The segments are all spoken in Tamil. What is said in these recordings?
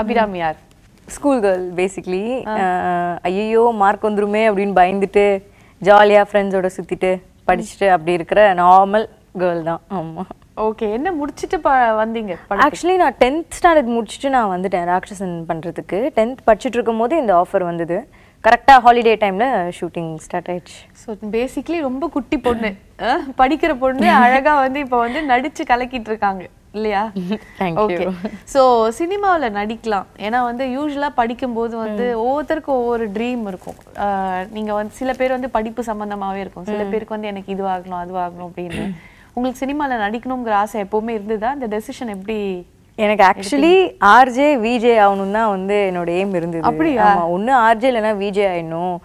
அபிராமியார் ஸ்கூல் கேர்ள் பேசிக்லி ஐயோ மார்க் வந்துருமே அப்படின்னு பயந்துட்டு ஜாலியாக ஃப்ரெண்ட்ஸோட சுற்றிட்டு படிச்சுட்டு அப்படி இருக்கிற நார்மல் கேர்ள் தான் ஆமாம் ஓகே என்ன முடிச்சுட்டு வந்தீங்க ஆக்சுவலி நான் டென்த் ஸ்டாண்டர்ட் முடிச்சுட்டு நான் வந்துட்டேன் ராட்சசன் பண்ணுறதுக்கு டென்த் படிச்சுட்டு இருக்கும் போது இந்த ஆஃபர் வந்தது கரெக்டாக ஹாலிடே டைமில் ஷூட்டிங் ஸ்டார்ட் ஆயிடுச்சு ஸோ பேசிக்லி ரொம்ப குட்டி பொண்ணு படிக்கிற பொண்ணு அழகாக வந்து இப்போ வந்து நடித்து கலக்கிட்டு இருக்காங்க இல்லையா ஓகே ஸோ சினிமாவில் நடிக்கலாம் ஏன்னா வந்து யூஸ்வலாக படிக்கும்போது வந்து ஒவ்வொருத்தருக்கும் ஒவ்வொரு ட்ரீம் இருக்கும் நீங்கள் வந்து சில பேர் வந்து படிப்பு சம்மந்தமாகவே இருக்கும் சில பேருக்கு வந்து எனக்கு இது ஆகணும் அது ஆகணும் அப்படின்னு உங்களுக்கு சினிமாவில் நடிக்கணுங்கிற ஆசை எப்போவுமே இருந்ததா இந்த டெசிஷன் எப்படி எனக்கு ஆக்சுவலி ஆர்ஜே விஜே ஆகணும் தான் வந்து என்னோட எய்ம் இருந்தது அப்படியா ஒன்று ஆர்ஜே இல்லைன்னா விஜே ஆயிடணும்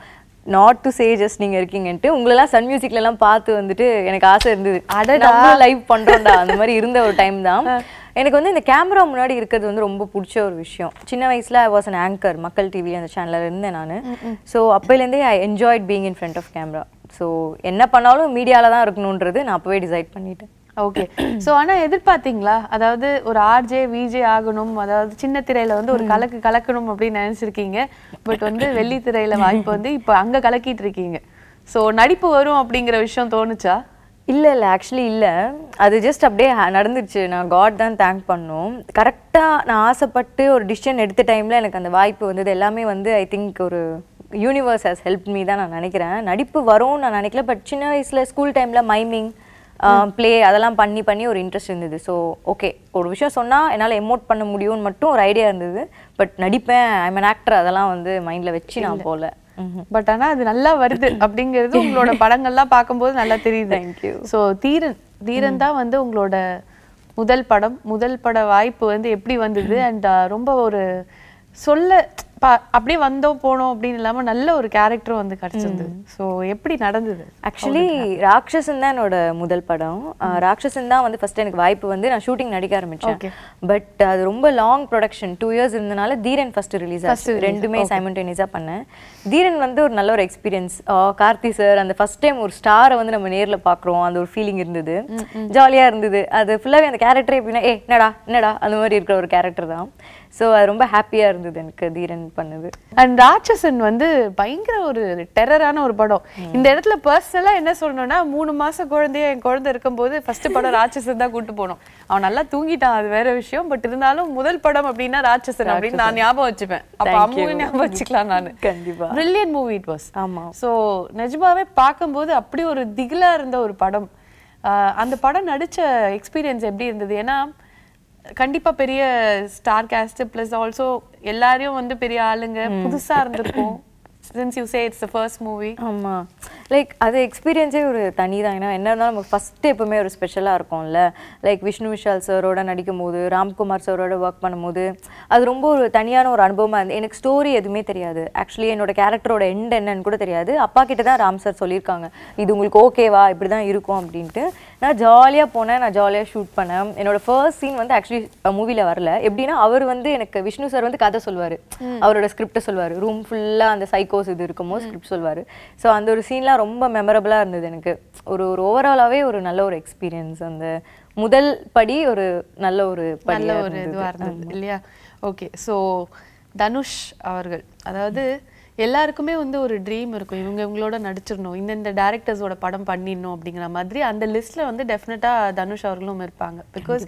நாட் டு சே ஜஸ்ட் நீங்கள் இருக்கீங்கன்ட்டு உங்களெல்லாம் சன் மியூசிக்லலாம் பார்த்து வந்துட்டு எனக்கு ஆசை இருந்தது நம்ம லைவ் பண்ணுறோம்டா அந்த மாதிரி இருந்த ஒரு டைம் தான் எனக்கு வந்து இந்த கேமரா முன்னாடி இருக்கிறது வந்து ரொம்ப பிடிச்ச ஒரு விஷயம் சின்ன வயசில் I was an anchor Makkal TV அந்த சேனலில் இருந்தேன் நான் ஸோ அப்போலேருந்தே I enjoyed being in front of camera so என்ன பண்ணாலும் மீடியாவில் தான் இருக்கணுன்றது நான் அப்போவே டிசைட் பண்ணிட்டேன் ஓகே ஸோ ஆனால் எதிர்பார்த்தீங்களா அதாவது ஒரு ஆர்ஜே விஜே ஆகணும் அதாவது சின்ன திரையில வந்து ஒரு கலக்கு கலக்கணும் அப்படின்னு நினைச்சிருக்கீங்க பட் வந்து வெள்ளி திரையில வாய்ப்பு வந்து இப்போ அங்கே கலக்கிட்டு இருக்கீங்க ஸோ நடிப்பு வரும் அப்படிங்கிற விஷயம் தோணுச்சா இல்லை இல்லை ஆக்சுவலி இல்லை அது ஜஸ்ட் அப்படியே நடந்துருச்சு நான் காட் தான் தேங்க் பண்ணும் கரெக்டாக நான் ஆசைப்பட்டு ஒரு டிசிஷன் எடுத்த டைமில் எனக்கு அந்த வாய்ப்பு வந்தது எல்லாமே வந்து ஐ திங்க் ஒரு யூனிவர்ஸ் ஹஸ் ஹெல்ப் மீ தான் நான் நினைக்கிறேன் நடிப்பு வரும்னு நான் நினைக்கல பட் சின்ன வயசில் ஸ்கூல் டைமில் மைமிங் ப்ளே அதெல்லாம் பண்ணி பண்ணி ஒரு இன்ட்ரெஸ்ட் இருந்தது ஸோ ஓகே ஒரு விஷயம் சொன்னால் என்னால் எமோட் பண்ண முடியும்னு மட்டும் ஒரு ஐடியா இருந்தது பட் நடிப்பேன் ஐ அன் ஆக்டர் அதெல்லாம் வந்து மைண்டில் வச்சு நான் போகல பட் ஆனால் அது நல்லா வருது அப்படிங்கிறது உங்களோட படங்கள்லாம் பார்க்கும்போது நல்லா தெரியுது தேங்க்யூ ஸோ தீரன் தீரன் தான் வந்து உங்களோட முதல் படம் முதல் பட வாய்ப்பு வந்து எப்படி வந்தது அண்ட் ரொம்ப ஒரு சொல்ல அப்படியே வந்தோம் போனோம் அப்படின்னு இல்லாமல் நல்ல ஒரு கேரக்டரும் வந்து கிடச்சிருந்தது ஸோ எப்படி நடந்தது ஆக்சுவலி ராட்சசன் தான் என்னோட முதல் படம் ராட்சசன் தான் வந்து ஃபர்ஸ்ட் எனக்கு வாய்ப்பு வந்து நான் ஷூட்டிங் நடிக்க ஆரம்பித்தேன் பட் அது ரொம்ப லாங் ப்ரொடக்ஷன் டூ இயர்ஸ் இருந்தனால தீரன் ஃபர்ஸ்ட் ரிலீஸ் ஆச்சு ரெண்டுமே சைமல்டேனியஸாக பண்ணேன் தீரன் வந்து ஒரு நல்ல ஒரு எக்ஸ்பீரியன்ஸ் கார்த்தி சார் அந்த ஃபஸ்ட் டைம் ஒரு ஸ்டாரை வந்து நம்ம நேரில் பார்க்குறோம் அந்த ஒரு ஃபீலிங் இருந்தது ஜாலியாக இருந்தது அது ஃபுல்லாகவே அந்த கேரக்டரே எப்படின்னா ஏ என்னடா என்னடா அந்த மாதிரி இருக்கிற ஒரு கேரக்டர் தான் ஸோ அது ரொம்ப ஹாப்பியாக இருந்தது எனக்கு தீரன் பண்ணது அண்ட் ராட்சசன் வந்து பயங்கர ஒரு டெரரான ஒரு படம் இந்த இடத்துல பர்சனலாக என்ன சொல்லணும்னா மூணு மாதம் குழந்தைய என் குழந்தை இருக்கும்போது ஃபஸ்ட்டு படம் ராட்சசன் தான் கூட்டு போனோம் அவன் நல்லா தூங்கிட்டான் அது வேற விஷயம் பட் இருந்தாலும் முதல் படம் அப்படின்னா ராட்சசன் அப்படின்னு நான் ஞாபகம் வச்சுப்பேன் அப்போ அம்மாவும் ஞாபகம் வச்சுக்கலாம் நான் கண்டிப்பாக பிரில்லியன் மூவி இட் வாஸ் ஆமாம் ஸோ நிஜமாவே பார்க்கும்போது அப்படி ஒரு திகிலாக இருந்த ஒரு படம் அந்த படம் நடித்த எக்ஸ்பீரியன்ஸ் எப்படி இருந்தது ஏன்னா கண்டிப்பா பெரிய ஸ்டார் கேஸ்ட் ப்ளஸ் ஆல்சோ எல்லாரையும் வந்து பெரிய ஆளுங்க புதுசா இருந்திருக்கும் since you say it's first movie ஆமா லைக் அது எக்ஸ்பீரியன்ஸே ஒரு தனி தான் ஏன்னா என்ன இருந்தாலும் நமக்கு ஃபஸ்ட்டு எப்போவுமே ஒரு ஸ்பெஷலாக இருக்கும்ல லைக் விஷ்ணு விஷால் சரோட நடிக்கும் போது ராம்குமார் சரோட ஒர்க் பண்ணும்போது அது ரொம்ப ஒரு தனியான ஒரு அனுபவமாக இருந்து எனக்கு ஸ்டோரி எதுவுமே தெரியாது ஆக்சுவலி என்னோட கேரக்டரோட எண்ட் என்னன்னு கூட தெரியாது அப்பா கிட்ட தான் ராம் சார் சொல்லியிருக்காங்க இது உங்களுக்கு ஓகேவா இப்படி தான் இருக்கும் அப்படின்ட்டு நான் ஜாலியாக போனேன் நான் ஜாலியாக ஷூட் பண்ணேன் என்னோட ஃபர்ஸ்ட் சீன் வந்து ஆக்சுவலி மூவியில் வரல எப்படின்னா அவர் வந்து எனக்கு விஷ்ணு சார் வந்து கதை சொல்வார் அவரோட ஸ்கிரிப்டை சொல்வார் ரூம் ஃபுல்லாக அந்த சைக்கோஸ் இது இருக்குமோ ஸ்கிரிப்ட் சொல்வார் ஸோ அந்த ஒரு சீன்லாம் ரொம்ப மெமரபுளாக இருந்தது எனக்கு ஒரு ஒரு ஓவராலாகவே ஒரு நல்ல ஒரு எக்ஸ்பீரியன்ஸ் அந்த முதல் படி ஒரு நல்ல ஒரு நல்ல ஒரு இதுவாக இருந்தது இல்லையா ஓகே ஸோ தனுஷ் அவர்கள் அதாவது எல்லாருக்குமே வந்து ஒரு ட்ரீம் இருக்கும் இவங்க இவங்களோட நடிச்சிடணும் இந்தந்த டேரக்டர்ஸோட படம் பண்ணிடணும் அப்படிங்கிற மாதிரி அந்த லிஸ்ட்டில் வந்து டெஃபினட்டாக தனுஷ் அவர்களும் இருப்பாங்க because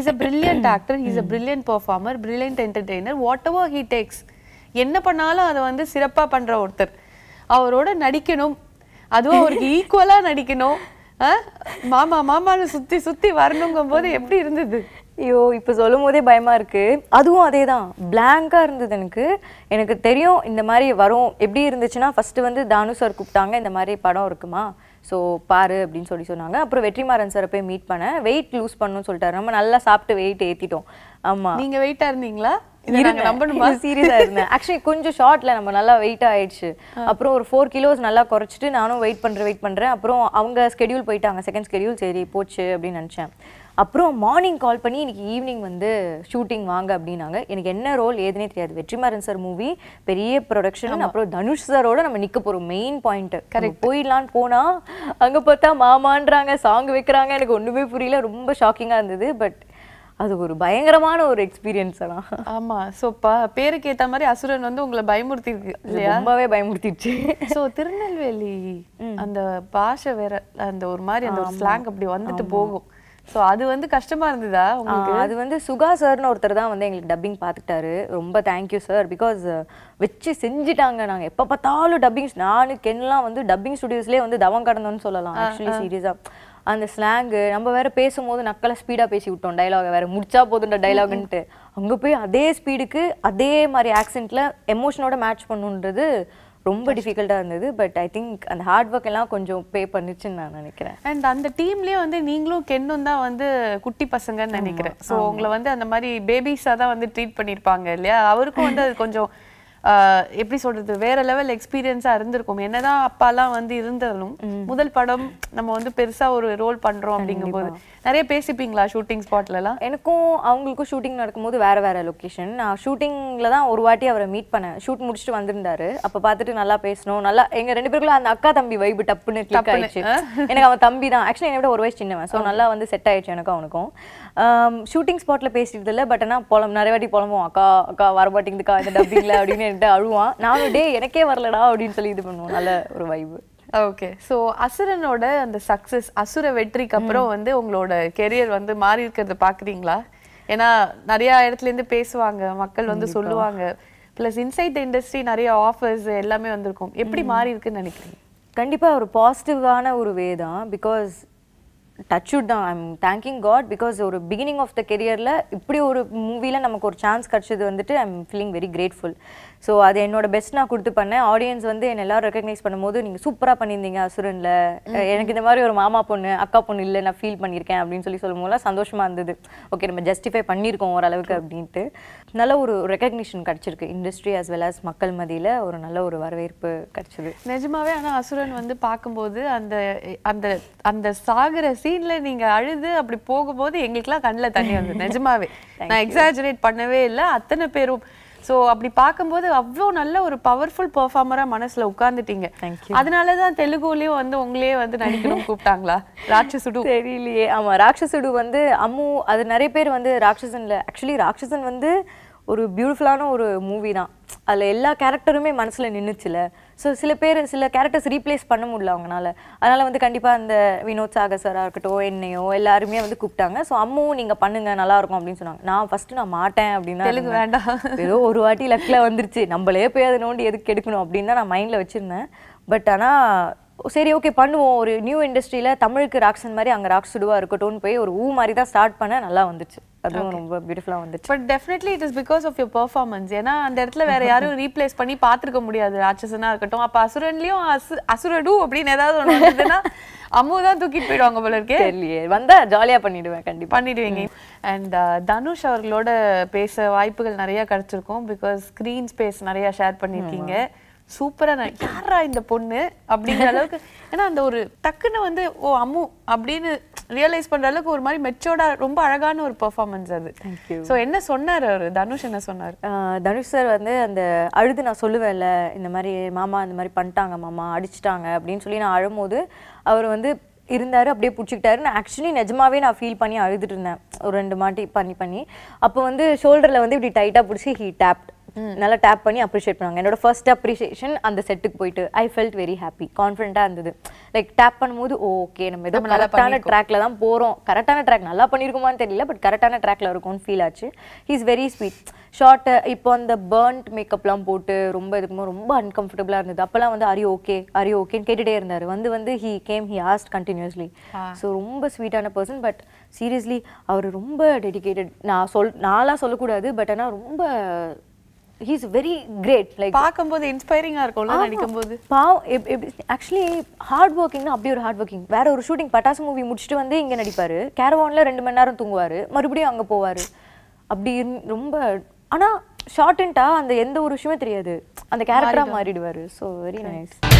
is a brilliant actor is a brilliant performer brilliant entertainer whatever he takes என்ன பண்ணாலும் அதை வந்து சிறப்பாக பண்ணுற ஒருத்தர் அவரோட நடிக்கணும் அதுவும் அவருக்கு ஈக்குவலா நடிக்கணும் மாமா மாமான்னு சுத்தி சுத்தி வரணுங்கும் போது எப்படி இருந்தது ஐயோ இப்போ சொல்லும் போதே பயமாக இருக்குது அதுவும் அதே தான் பிளாங்காக இருந்தது எனக்கு எனக்கு தெரியும் இந்த மாதிரி வரும் எப்படி இருந்துச்சுன்னா ஃபஸ்ட்டு வந்து தானு சார் கூப்பிட்டாங்க இந்த மாதிரி படம் இருக்குமா ஸோ பாரு அப்படின்னு சொல்லி சொன்னாங்க அப்புறம் வெற்றிமாறன் சாரை போய் மீட் பண்ணேன் வெயிட் லூஸ் பண்ணணும்னு சொல்லிட்டாரு நம்ம நல்லா சாப்பிட்டு வெயிட் ஏற்றிட்டோம் ஆமாம் நீங்கள் வெயிட்டாக இருந்தீங்களா நம்பணுமா சீரியஸாக இருந்தேன் ஆக்சுவலி கொஞ்சம் ஷார்ட்ல நம்ம நல்லா வெயிட் ஆயிடுச்சு அப்புறம் ஒரு ஃபோர் கிலோஸ் நல்லா குறைச்சிட்டு நானும் வெயிட் பண்றேன் வெயிட் பண்றேன் அப்புறம் அவங்க ஸ்கெடியூல் போயிட்டாங்க செகண்ட் ஸ்கெடியூல் சரி போச்சு அப்படின்னு நினைச்சேன் அப்புறம் மார்னிங் கால் பண்ணி இன்னைக்கு ஈவினிங் வந்து ஷூட்டிங் வாங்க அப்படின்னாங்க எனக்கு என்ன ரோல் ஏதுனே தெரியாது வெற்றிமாறன் சார் மூவி பெரிய ப்ரொடக்ஷன் அப்புறம் தனுஷ் சாரோட நம்ம நிக்க போறோம் மெயின் பாயிண்ட் கரெக்ட் போயிடலான்னு போனா அங்க பார்த்தா மாமான்றாங்க சாங் வைக்கிறாங்க எனக்கு ஒண்ணுமே புரியல ரொம்ப ஷாக்கிங்கா இருந்தது பட் அது ஒரு பயங்கரமான ஒரு எக்ஸ்பீரியன்ஸ் எல்லாம் ஆமா ஸோ பா பேருக்கு ஏற்ற மாதிரி அசுரன் வந்து உங்களை பயமுறுத்தி ரொம்பவே பயமுறுத்திடுச்சு ஸோ திருநெல்வேலி அந்த பாஷை வேற அந்த ஒரு மாதிரி அந்த ஒரு ஸ்லாங் அப்படி வந்துட்டு போகும் ஸோ அது வந்து கஷ்டமா இருந்ததா உங்களுக்கு அது வந்து சுகா சார்னு ஒருத்தர் தான் வந்து எங்களுக்கு டப்பிங் பார்த்துட்டாரு ரொம்ப தேங்க்யூ சார் பிகாஸ் வச்சு செஞ்சுட்டாங்க நாங்கள் எப்போ பார்த்தாலும் டப்பிங்ஸ் நானு கென்லாம் வந்து டப்பிங் ஸ்டுடியோஸ்லேயே வந்து தவம் கடந்தோன்னு சொல்லலாம் ஆக்சுவலி சீரியஸாக அந்த ஸ்லாங்கு நம்ம வேற பேசும்போது நக்கலை ஸ்பீடாக பேசி விட்டோம் டைலாகை வேற முடிச்சா போதுன்ற டைலாக்ன்ட்டு அங்கே போய் அதே ஸ்பீடுக்கு அதே மாதிரி ஆக்சென்ட்டில் எமோஷனோட மேட்ச் பண்ணுன்றது ரொம்ப டிஃபிகல்ட்டாக இருந்தது பட் ஐ திங்க் அந்த ஹார்ட் ஒர்க் எல்லாம் கொஞ்சம் பே பண்ணிச்சுன்னு நான் நினைக்கிறேன் அண்ட் அந்த டீம்லேயே வந்து நீங்களும் கென்னும் தான் வந்து குட்டி பசங்கன்னு நினைக்கிறேன் ஸோ உங்களை வந்து அந்த மாதிரி பேபிஸாக தான் வந்து ட்ரீட் பண்ணியிருப்பாங்க இல்லையா அவருக்கும் வந்து அது கொஞ்சம் எப்படி சொல்றது வேற லெவல் எக்ஸ்பீரியன்ஸா இருந்திருக்கும் என்னதான் அப்பாலாம் வந்து இருந்தாலும் முதல் படம் நம்ம வந்து பெருசா ஒரு ரோல் பண்றோம் அப்படிங்கும் போது நிறைய பேசிப்பீங்களா ஷூட்டிங் ஸ்பாட்லலாம் எனக்கும் அவங்களுக்கும் ஷூட்டிங் நடக்கும்போது வேற வேற லொக்கேஷன் நான் ஷூட்டிங்ல தான் ஒரு வாட்டி அவரை மீட் பண்ணேன் ஷூட் முடிச்சுட்டு வந்திருந்தாரு அப்ப பார்த்துட்டு நல்லா பேசணும் நல்லா எங்க ரெண்டு பேருக்குள்ள அந்த அக்கா தம்பி வைபு டப்புன்னு கிளிக் ஆயிடுச்சு எனக்கு அவன் தம்பி தான் ஆக்சுவலி என்ன விட ஒரு வயசு சின்னவன் ஸோ நல்லா வந்து செட் ஆயிடுச்சு எனக்கும் அவனுக்கும் ஷூட்டிங் ஸ்பாட்ல பேசிட்டு இல்லை பட் ஆனால் புலம் நிறைய வாட்டி புலம்போம் அக்கா அக்கா வர மாட்டேங்குதுக்கா இந்த டப்பிங்ல அப்படின்னு ஹெட் அழுவான் நானும் டே எனக்கே வரலடா அப்படின்னு சொல்லி இது பண்ணுவோம் நல்ல ஒரு வைபு ஓகே ஸோ அசுரனோட அந்த சக்ஸஸ் அசுர வெற்றிக்கு அப்புறம் வந்து உங்களோட கெரியர் வந்து மாறி இருக்கிறத பாக்குறீங்களா ஏன்னா நிறையா இருந்து பேசுவாங்க மக்கள் வந்து சொல்லுவாங்க ப்ளஸ் இன்சைட் இண்டஸ்ட்ரி நிறைய ஆஃபர்ஸ் எல்லாமே வந்திருக்கும் எப்படி மாறி இருக்குன்னு நினைக்கிறீங்க கண்டிப்பாக ஒரு பாசிட்டிவான ஒரு வே தான் பிகாஸ் டச்சுட் தான் ஐம் தேங்கிங் காட் பிகாஸ் ஒரு பிகினிங் ஆஃப் த கெரியரில் இப்படி ஒரு மூவியில் நமக்கு ஒரு சான்ஸ் கிடச்சது வந்துட்டு I am feeling very grateful so அது என்னோட பெஸ்ட் நான் கொடுத்து பண்ணேன் ஆடியன்ஸ் வந்து என்ன எல்லாரும் ரெக்கக்னைஸ் பண்ணும்போது நீங்கள் சூப்பராக பண்ணியிருந்தீங்க அசுரனில் எனக்கு இந்த மாதிரி ஒரு மாமா பொண்ணு அக்கா பொண்ணு இல்லை நான் ஃபீல் பண்ணியிருக்கேன் அப்படின்னு சொல்லி சொல்லும்போது சந்தோஷமாக இருந்தது ஓகே நம்ம ஜஸ்டிஃபை பண்ணியிருக்கோம் ஓரளவுக்கு அப்படின்ட்டு நல்ல ஒரு ரெக்கக்னிஷன் கிடச்சிருக்கு இண்டஸ்ட்ரி அஸ் வெல் அஸ் மக்கள் மதியில் ஒரு நல்ல ஒரு வரவேற்பு கிடச்சிது நிஜமாவே ஆனால் அசுரன் வந்து பார்க்கும்போது அந்த அந்த அந்த சாகிற சீனில் நீங்கள் அழுது அப்படி போகும்போது எங்களுக்குலாம் கண்ணில் தண்ணி வந்தது நிஜமாவே நான் எக்ஸாஜரேட் பண்ணவே இல்லை அத்தனை பேரும் ஸோ அப்படி பார்க்கும்போது அவ்வளோ நல்ல ஒரு பவர்ஃபுல் பர்ஃபார்மராக மனசில் உட்காந்துட்டீங்க அதனால தான் தெலுங்குலேயும் வந்து உங்களே வந்து நடிக்கணும் கூப்பிட்டாங்களா ராட்சசுடு தெரியலையே ஆமாம் ராட்சசுடு வந்து அம்மு அது நிறைய பேர் வந்து ராட்சசனில் ஆக்சுவலி ராட்சசன் வந்து ஒரு பியூட்டிஃபுல்லான ஒரு மூவி தான் அதில் எல்லா கேரக்டருமே மனசில் நின்றுச்சுல ஸோ சில பேர் சில கேரக்டர்ஸ் ரீப்ளேஸ் பண்ண முடியல அவங்களால அதனால் வந்து கண்டிப்பாக அந்த வினோத் சாகர் சாராக இருக்கட்டும் என்னையோ எல்லாருமே வந்து கூப்பிட்டாங்க ஸோ அம்மும் நீங்கள் பண்ணுங்க நல்லா இருக்கும் அப்படின்னு சொன்னாங்க நான் ஃபஸ்ட்டு நான் மாட்டேன் அப்படின்னா எனக்கு வேண்டாம் ஏதோ ஒரு வாட்டி லக்கில் வந்துருச்சு நம்மளே போய் அதை நோண்டி எதுக்கு எடுக்கணும் அப்படின்னு தான் நான் மைண்டில் வச்சுருந்தேன் பட் ஆனால் சரி ஓகே பண்ணுவோம் ஒரு நியூ இண்டஸ்ட்ரியில் தமிழுக்கு ராக்ஸன் மாதிரி அங்கே ராக்ஸ் சுடுவாக இருக்கட்டும்னு போய் ஒரு ஊ மாதிரி தான் ஸ்டார்ட் பண்ண நல்லா வந்துச்சு அதுவும் ரொம்ப பியூட்டிஃபுல்லாக வந்துச்சு but definitely it is because of your performance ஏன்னா அந்த இடத்துல வேற யாரும் ரீப்ளேஸ் பண்ணி பார்த்துருக்க முடியாது ராட்சசனாக இருக்கட்டும் அப்போ அசுரன்லேயும் அசு அசுரடு அப்படின்னு ஏதாவது ஒன்று அம்மு தான் தூக்கிட்டு போயிடுவாங்க போல இருக்கே இல்லையே வந்தால் ஜாலியாக பண்ணிடுவேன் கண்டிப்பாக பண்ணிடுவீங்க அண்ட் uh, தனுஷ் அவர்களோட பேச வாய்ப்புகள் நிறையா கிடைச்சிருக்கும் பிகாஸ் ஸ்க்ரீன் ஸ்பேஸ் நிறையா ஷேர் பண்ணியிருக்கீங்க சூப்பராக நான் யாரா இந்த பொண்ணு அப்படிங்கிற அளவுக்கு ஏன்னா அந்த ஒரு டக்குன்னு வந்து ஓ அம்மு அப்படின்னு ரியலைஸ் பண்ணுற அளவுக்கு ஒரு மாதிரி மெச்சோர்டா ரொம்ப அழகான ஒரு பெர்ஃபார்மன்ஸ் அது ஸோ என்ன சொன்னார் அவர் தனுஷ் என்ன சொன்னார் தனுஷ் சார் வந்து அந்த அழுது நான் சொல்லுவேன்ல இந்த மாதிரி மாமா இந்த மாதிரி பண்ணிட்டாங்க மாமா அடிச்சிட்டாங்க அப்படின்னு சொல்லி நான் அழும்போது அவர் வந்து இருந்தார் அப்படியே பிடிச்சிக்கிட்டாரு நான் ஆக்சுவலி நிஜமாவே நான் ஃபீல் பண்ணி அழுதுட்டு இருந்தேன் ஒரு ரெண்டு மாட்டி பண்ணி பண்ணி அப்போ வந்து ஷோல்டரில் வந்து இப்படி டைட்டாக பிடிச்சி ஹீ டேப்ட் நல்லா டேப் பண்ணி அப்ரிஷியேட் பண்ணுவாங்க என்னோட ஃபர்ஸ்ட் அப்ரிஷியேஷன் அந்த செட்டுக்கு போயிட்டு ஐ ஃபெல்ட் வெரி ஹாப்பி கான்ஃபிடண்டாக இருந்தது லைக் டேப் பண்ணும்போது ஓகே நம்ம எதுவும் கரெக்டான ட்ராக்ல தான் போகிறோம் கரெக்டான ட்ராக் நல்லா பண்ணியிருக்குமான்னு தெரியல பட் கரெக்டான ட்ராக்ல இருக்கும்னு ஃபீல் ஆச்சு இஸ் வெரி ஸ்வீட் ஷார்ட் இப்போ அந்த பேர்ன்ட் மேக்கப்லாம் போட்டு ரொம்ப இதுக்குமோ ரொம்ப அன்கம்ஃபர்டபுளாக இருந்தது அப்போல்லாம் வந்து அரி ஓகே அரி ஓகேன்னு கேட்டுகிட்டே இருந்தார் வந்து வந்து he came he asked continuously so ரொம்ப ஸ்வீட்டான பர்சன் பட் சீரியஸ்லி அவர் ரொம்ப டெடிக்கேட்டட் நான் சொல் நான்லாம் சொல்லக்கூடாது பட் ஆனால் ரொம்ப ஹீஸ் வெரி கிரேட் லைக் பார்க்கும்போது இன்ஸ்பைரிங்காக இருக்கும்ல நினைக்கும் போது பாவ் ஆக்சுவலி ஹார்ட் ஒர்க்கிங்னா அப்படி ஒரு ஹார்ட் ஒர்க்கிங் வேற ஒரு ஷூட்டிங் பட்டாசு மூவி முடிச்சுட்டு வந்து இங்கே நடிப்பார் கேரவானில் ரெண்டு மணி நேரம் தூங்குவார் மறுபடியும் அங்கே போவார் அப்படி ரொம்ப ஆனால் ஷார்ட் அந்த எந்த ஒரு விஷயமே தெரியாது அந்த கேரக்டராக மாறிடுவார் ஸோ வெரி நைஸ்